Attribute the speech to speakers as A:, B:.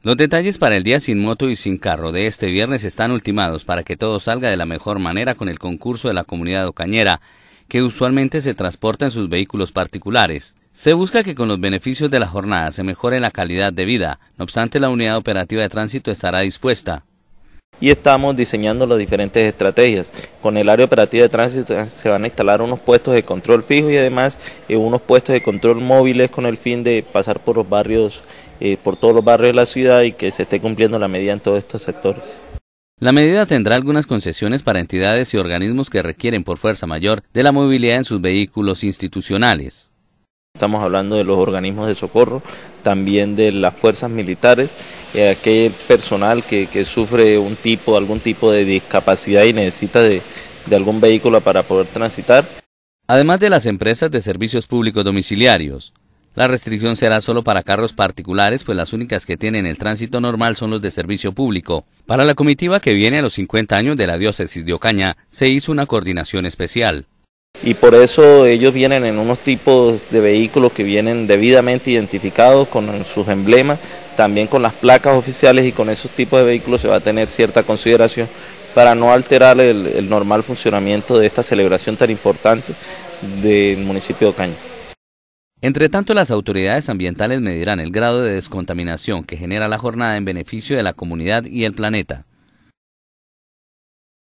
A: Los detalles para el día sin moto y sin carro de este viernes están ultimados para que todo salga de la mejor manera con el concurso de la comunidad ocañera, que usualmente se transporta en sus vehículos particulares. Se busca que con los beneficios de la jornada se mejore la calidad de vida, no obstante la unidad operativa de tránsito estará dispuesta.
B: Y estamos diseñando las diferentes estrategias. Con el área operativa de tránsito se van a instalar unos puestos de control fijo y además eh, unos puestos de control móviles con el fin de pasar por los barrios eh, por todos los barrios de la ciudad y que se esté cumpliendo la medida en todos estos sectores.
A: La medida tendrá algunas concesiones para entidades y organismos que requieren por fuerza mayor de la movilidad en sus vehículos
B: institucionales. Estamos hablando de los organismos de socorro, también de las fuerzas militares, eh, aquel personal que, sufre un tipo, algún tipo de discapacidad y necesita de algún vehículo para poder transitar. Además de las empresas de
A: servicios públicos domiciliarios, la restricción será solo para carros particulares, pues las únicas que tienen el tránsito normal son los de servicio público. Para la comitiva que viene a los 50 años de la diócesis de Ocaña, se hizo una coordinación especial.
B: Y por eso ellos vienen en unos tipos de vehículos que vienen debidamente identificados con sus emblemas, también con las placas oficiales y con esos tipos de vehículos se va a tener cierta consideración para no alterar el, normal funcionamiento de esta celebración tan importante del municipio
A: de Ocaña. Entre tanto, las autoridades ambientales medirán el grado de descontaminación que genera la jornada en beneficio de la comunidad y el planeta.